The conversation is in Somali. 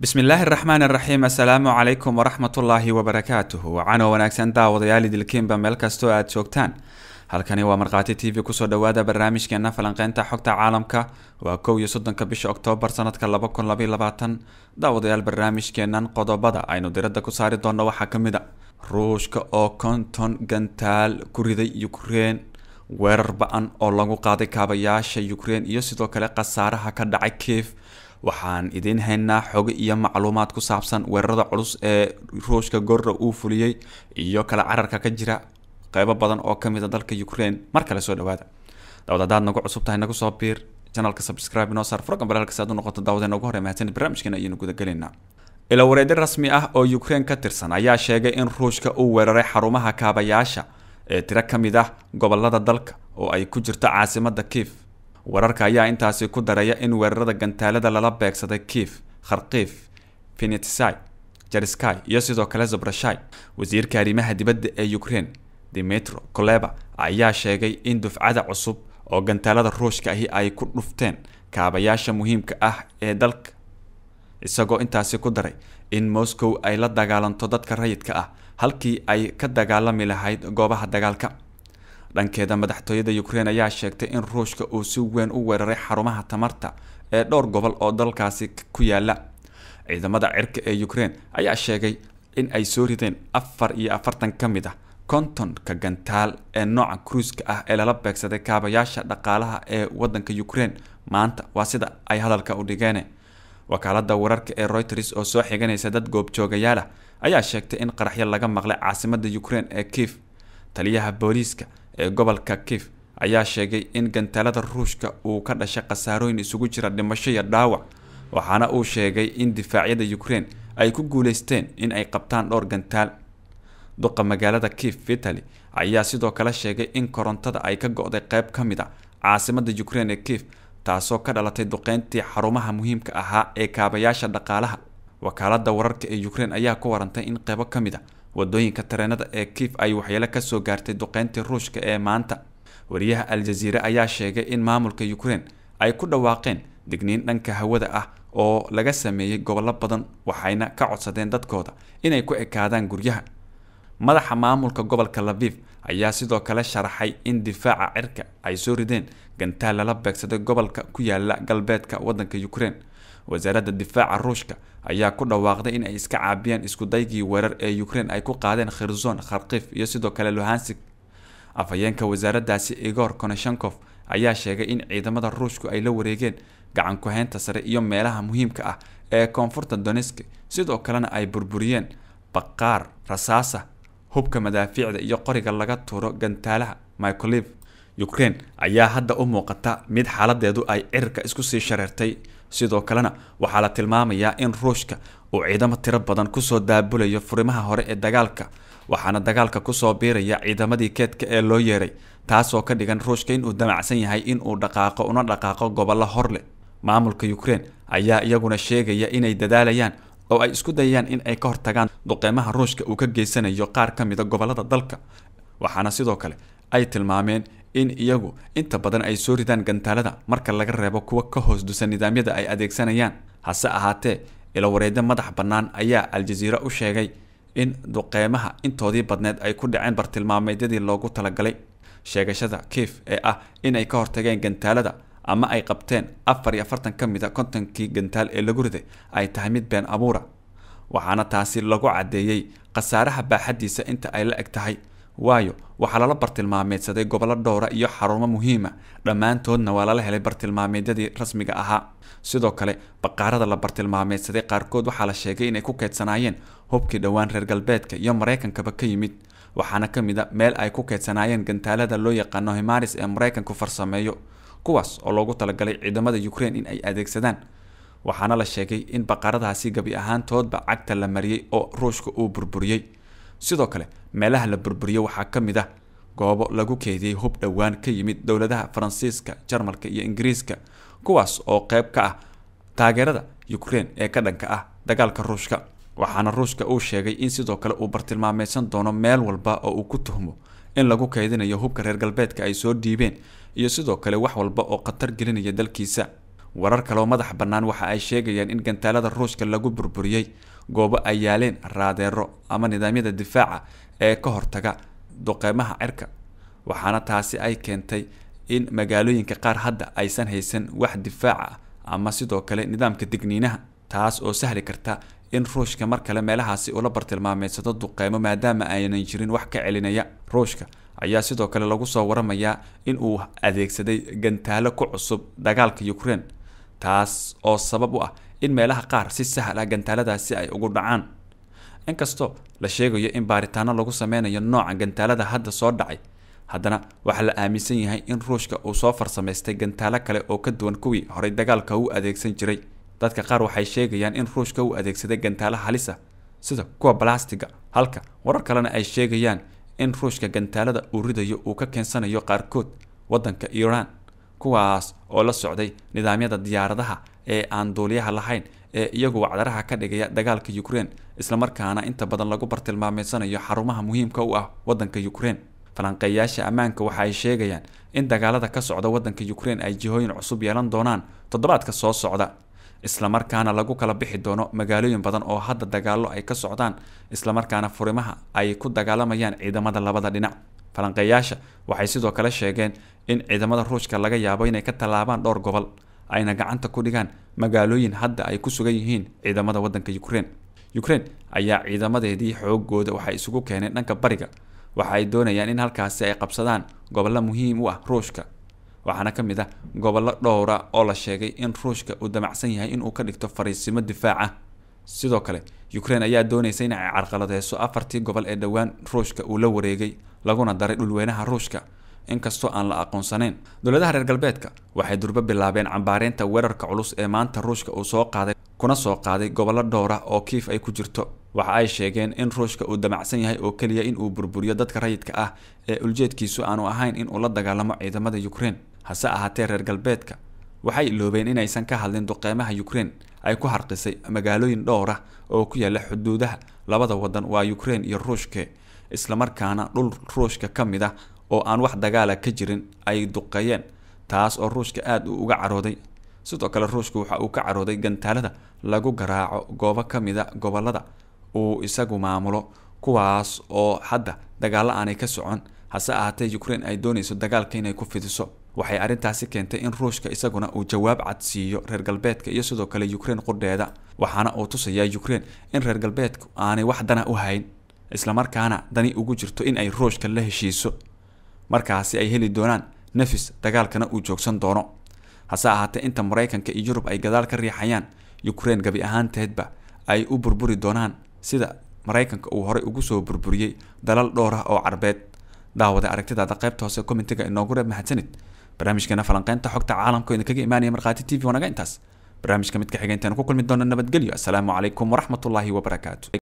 bismillaahi araxmaan araxiim assalaamu calaykum waraxmatullaahi wabarakaatuhu wacano wanaagsan daawadayaal idilkiinba meel kastoo aad joogtaan halkani waa markhaati t v kusoo dhawaada barnaamijkeena falanqeynta xogta caalamka waa kow iyo soddonka bisha oktoobar sanadka laba kun labaiy labaatan daawadayaal barnaamijkeenan qodobada aynu diradda ku saari doonno waxaa ka mid a ruushka oo konton gantaal ku riday yukrain weerar ba-an oo lagu qaaday kaabayaasha ukrein iyo sidoo kale khasaaraha ka dhacay kiif waxaan idiin haynaa xog iyo macluumaad ku saabsan weerarada culus ee ruushka gorra uu fuliyey iyo kale cararka ka jira qeybo badan oo ka mid a ah dalka ukrain mar kale soo dhawaada daawad haddaad nagu cusub tahay nagu soo biir janalka subscribe inoo saar furkan balaalka si aad u noqoto daawadeen ugu hore mahadsanid barnaamijkeena ayaynu gudagelaynaa ilwareedyo rasmi ah oo ukrain ka tirsan ayaa sheegay in ruushka uu weeraray xarumaha kaabayaasha ee tiro ka mid ah gobolada dalka oo ay ku jirto caasimada kiif wararka ayaa intaasi ku daraya in weerarada gantaalada lala beegsaday kiif kharkiif finitsai jariskai iyo sidoo kale zabrashai wasiirka arrimaha dibadda ee ukraine dimitro koleba ayaa sheegay in dufcada cusub oo gantaalada ruushka ahi ay ku dhufteen kaabayaasha muhiimka ah ee dalka isagoo intaasi ku daray in moscow ay la dagaalanto dadka rayidka ah halkii ay ka dagaalami lahayd goobaha dagaalka dhankeeda madaxtooyada ukrain ayaa sheegtay in ruushka uu si weyn u weeraray xarumaha tamarta ee dhowr gobol oo dalkaasi ku yaala ciidamada cirka ee ukrein ayaa sheegay in ay soo rideen afar iyo afartan ka mid ah ka gantaal ee nooca kruiska ah ee lala beegsaday kaabayaasha dhaqaalaha ee wadanka ukrein maanta waa sida ay hadalka u dhigeene wakaalada wararka ee reuters oo soo xiganaysa dad goobjoogayaal ah ayaa sheegtay in qaraxyo laga maqlay caasimada ukrain ee kief taliyaha booliiska ee gobolka kif ayaa sheegay in gantaalada ruushka uu ka dhashay khasaarooyin isugu jira dhimasho iyo dhaawac waxaana uu sheegay in difaacyada yukrain ay ku guuleysteen in ay qabtaan dhowr gantaal duqa magaalada kif itali ayaa sidoo kale sheegay in korontada ay ka go-day qayb ka mid a caasimada yukrain ee kif taasoo ka dhalatay duqeyntii xarumaha muhiimka ahaa ee kaabayaasha dhaqaalaha wakaalada wararka ee yukrain ayaa ku warantay in qaybo ka mid a wadooyinka tareenada ee kiif ay waxyeelo kasoo gaartay duqeyntii ruushka ee maanta wariyaha al-jaziire ayaa sheegay in maamulka ukrein ay ku dhawaaqeen digniin dhanka hawada ah oo laga sameeyey gobollo badan waxayna ka codsadeen dadkooda inay ku ekaadaan guryaha madaxa maamulka gobolka laviv ayaa sidoo kale sharaxay in difaaca cirka ay soo rideen gantaal lala beegsaday gobolka ku yaala galbeedka waddanka ukrein wasaaradda difaaca ruushka ayaa ku dhawaaqday in ay iska caabiyaan iskudaygii weerar ee ukrein ay ku qaadeen khirson kharkif iyo sidoo kale luhansig afhayeenka wasaaraddaasi igor koneshenkof ayaa sheegay in ciidamada ruushku ay la wareegeen gacankuhaynta sare iyo meelaha muhiimka ah ee koonfurta doneski sidoo kalena ay burburiyeen baqaar rasaasa hubka madaafiicda iyo qoriga laga tuuro gantaalaha micolif ukraine ayaa hadda u muuqata mid xaaladeedu ay cirirka isku sii shareertay sidoo kalena waxaa la tilmaamayaa in ruushka uu ciidamo tiro badan kusoo daabulayo furimaha hore ee dagaalka waxaana dagaalka kusoo biiraya ciidamadii keedka ee loo yeeray taasoo ka dhigan ruushka inuu damacsan yahay in uu dhaqaaqo una dhaqaaqo gobollo hor leh maamulka yukrain ayaa iyaguna sheegaya inay dadaalayaan oo ay isku dayayaan in ay ka hortagaan duqeymaha ruushka uu ka geysanayo qaar ka mida gobollada dalka waxaana sidoo kale ay tilmaameen in iyagu inta badan ay soo ridaan gantaalada marka laga reebo kuwa ka hoos dusan nidaamyada ay adeegsanayaan hase ahaatee ilawareedyo madax bannaan ayaa al-jaziira u sheegay in duqeymaha intoodii badneed ay ku dhaceen bartilmaameedyadii loogu talagalay sheegashada kiif ee ah inay ka hortageen gantaalada ama ay qabteen afar iyo afartan ka mida a ah kontonkii gantaal ee lagu riday ay tahay mid been abuura waxaana taasi lagu caddeeyey khasaaraha baaxaddiisa inta ay la eg tahay waayo waxaa lala bartilmaameedsaday gobollo dhowra iyo xarumo muhiima ah. dhammaantoodna waa lala helay bartilmaameedyadii rasmiga ahaa sidoo kale baqaarada la bartilmaameedsaday qaarkood waxaa la sheegay inay ku keydsanaayeen hubkii dhowaan reer galbeedka iyo maraykankaba ka yimid waxaana ka mid meel ay ku keedsanaayeen gantaalada loo yaqaano himaris ee maraykanku farsameeyo kuwaas oo loogu talagalay ciidamada ukraine in ay adeegsadaan waxaana la sheegay in baqaaradahaasi gebi ahaantoodba cagta la mariyey oo ruushka uu burburiyey sidoo kale meelaha la burburiyo waxaa ka mid ah goobo lagu keydiyey hub dhowaan ka yimid dowladaha faransiiska jarmalka iyo ingiriiska kuwaas oo qayb ka ah taageerada ukrein ee ka dhanka ah dagaalka ruushka waxaana ruushka uu sheegay in sidoo kale uu bartilmaameysan doono meel walba oo uu ku tuhmo in lagu kaydinayo hubka reer galbeedka ay soo dhiibeen iyo sidoo kale wax walba oo khatar gelinaya dalkiisa warar kaleoo madax bannaan waxa ay sheegayaan in gantaalada ruushka lagu burburiyey goobo ay yaaleen raadeero ama nidaamyada difaaca ee ka hortaga duqeymaha cirka waxaana taasi ay keentay in magaalooyinka qaar hadda aysan haysan wax difaaca ah ama sidoo kale nidaamka digniinaha taas oo sahli karta in ruushka mar kale meelahaasi ula bartilmaameysado duqeymo maadaama aynan jirin wax ka celinaya ruushka ayaa sidoo kale lagu soo waramayaa in uu adeegsaday gantaalo ku cusub dagaalka ukrein taas oo sabab u ah in meelaha qaar si sahal ah gantaaladaasi ay ugu dhacaan inkastoo la sheegayo in baaritaano lagu sameynayo nooca gantaalada hadda soo dhacay haddana waxaa la aaminsan yahay in ruushka uu soo farsamaystay gantaalo kale oo ka duwan kuwii horay dagaalka uu adeegsan jiray dadka qaar waxay sheegayaan in ruushka uu adeegsaday gantaalo halisa sida kuwa balastiga halka warar kalena ay sheegayaan in ruushka gantaalada uu ridayo uu ka keensanayo qaarkood waddanka iiraan kuwaas oo la socday nidaamyada diyaaradaha ee aan duuliyaha lahayn ee iyagu wacdaraha ka dhigaya dagaalka ukraine islamarkaana inta badan lagu bartilmaameysanayo xarumaha muhiimka u ah waddanka ukrein falanqeeyaasha ammaanka waxa ay sheegayaan in dagaalada ka socda waddanka ukraine ay jihooyin cusub yeelan doonaan toddobaadka soo socda islamarkaana lagu kala bixi doono magaalooyin badan oo hadda dagaallo ay ka socdaan islamarkaana furimaha ay ku dagaalamayaan ciidamada labada dhinac falanqeeyaasha waxay sidoo kale sheegeen in ciidamada ruushka laga yaabo inay ka tallaabaan dhowr gobol ayna gacanta ku dhigaan magaalooyin hadda ay ku sugan yihiin ciidamada waddanka yukrein yukrein ayaa ciidamadeedii xoogooda waxay isugu keeneen dhanka bariga waxa ay doonayaan in halkaasi ay qabsadaan gobollo muhiim u ah ruushka waxaana ka mid ah gobollo dhowra oo la sheegay in ruushka uu damacsan yahay inuu ka dhigto fariisimo difaac ah sidoo kale ukraine ayaa doonaysa in ay carqaladeyso afartii gobol ee dhowaan ruushka uu la wareegay laguna daray dhulweynaha ruushka inkastoo aan la aqoonsanayn dowladaha reer galbeedka waxay durbo bilaabeen cambaareynta weerarka culus ee maanta ruushka uu soo qaaday kuna soo qaaday gobollo dhowra ah oo kiif ay ku jirto waxa ay sheegeen in ruushka uu damacsan yahay oo keliya inuu burburiyo dadka rayidka ah ee uljeedkiisu aanu ahayn inuu la dagaalamo ciidamada ukraine hase ahaatee reer galbeedka waxay iloobeen inaysan ka hadlin duqeymaha ukraine ay ku harqisay magaalooyin dhowr ah oo ku yaala xuduudaha labada wadan waa ukraine iyo ruushke islamarkaana dhul ruushka ka mid ah oo aan wax dagaala ka jirin ay duqeeyeen taas oo ruushka aada uu uga carooday sidoo kale ruushka waxa uu ka carooday gantaalada lagu garaaco goobo ka mida ah gobollada uu isagu maamulo kuwaas oo hadda dagaallo aanay ka socon hase ahaatee ukraine ay doonayso dagaalka inay ku fidiso waxay arrintaasi keentay in ruushka isaguna uu jawaab cad siiyo reer galbeedka iyo sidoo kale yukrein qudheeda waxaana uu tusayaa yukrein in reer galbeedku aanay wax dana u hayn islamarkaana dani ugu jirto in ay ruushka la heshiiso markaasi ay heli doonaan nafis dagaalkana uu joogsan doono hase ahaatee inta maraykanka iyo yurub ay gadaal ka riixayaan yukrein gabi ahaanteedba ay u burburi doonaan sida maraykanka uu horay ugu soo burburiyey dalal dhowrah oo carbeed daawada aragtidaada qaybta hoose komitiga inoogu reeb mahadsanid barnaamijkeena falanqeynta xogta caalamka idin kaga imaanaya markhaati t v wanaga intaas barnaamijka midka ka xiga ku kulmi doono nabadgelyo assalaamu calaykum waraxmatullaahi wabarakaatu